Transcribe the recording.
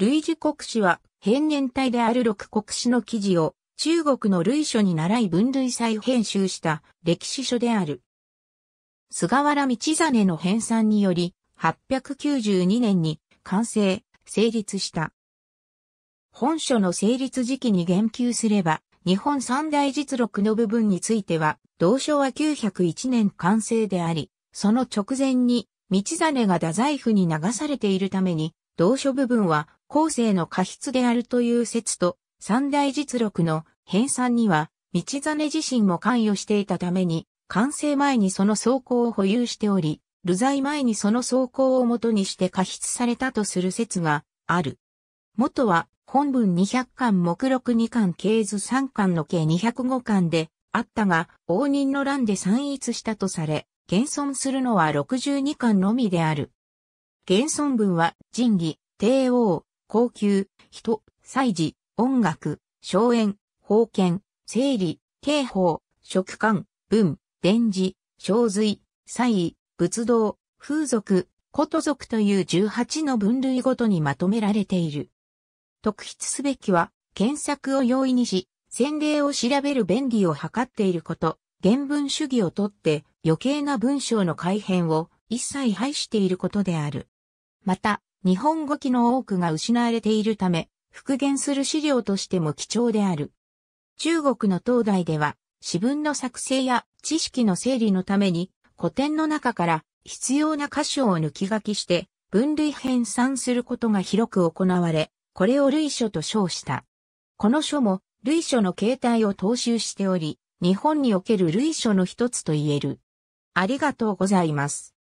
類似国史は、変年体である六国史の記事を、中国の類書に習い分類再編集した歴史書である。菅原道真の編纂により、892年に完成、成立した。本書の成立時期に言及すれば、日本三大実録の部分については、同書は901年完成であり、その直前に、道真が太宰府に流されているために、同書部分は後世の過失であるという説と、三大実録の編纂には、道真自身も関与していたために、完成前にその走行を保有しており、流罪前にその走行を元にして過失されたとする説がある。元は、本文200巻目録2巻経図3巻の計205巻で、あったが、応仁の乱で散逸したとされ、現存するのは62巻のみである。現存文は、仁義、帝王、高級、人、祭事、音楽、荘園、封建、整理、刑法、食感、文、伝磁、小髄、祭意、仏道、風俗、こと族という18の分類ごとにまとめられている。特筆すべきは、検索を容易にし、先例を調べる便利を図っていること、原文主義をとって余計な文章の改変を一切排していることである。また、日本語機の多くが失われているため、復元する資料としても貴重である。中国の東大では、詩文の作成や知識の整理のために、古典の中から必要な箇所を抜き書きして、分類編纂することが広く行われ、これを類書と称した。この書も類書の形態を踏襲しており、日本における類書の一つと言える。ありがとうございます。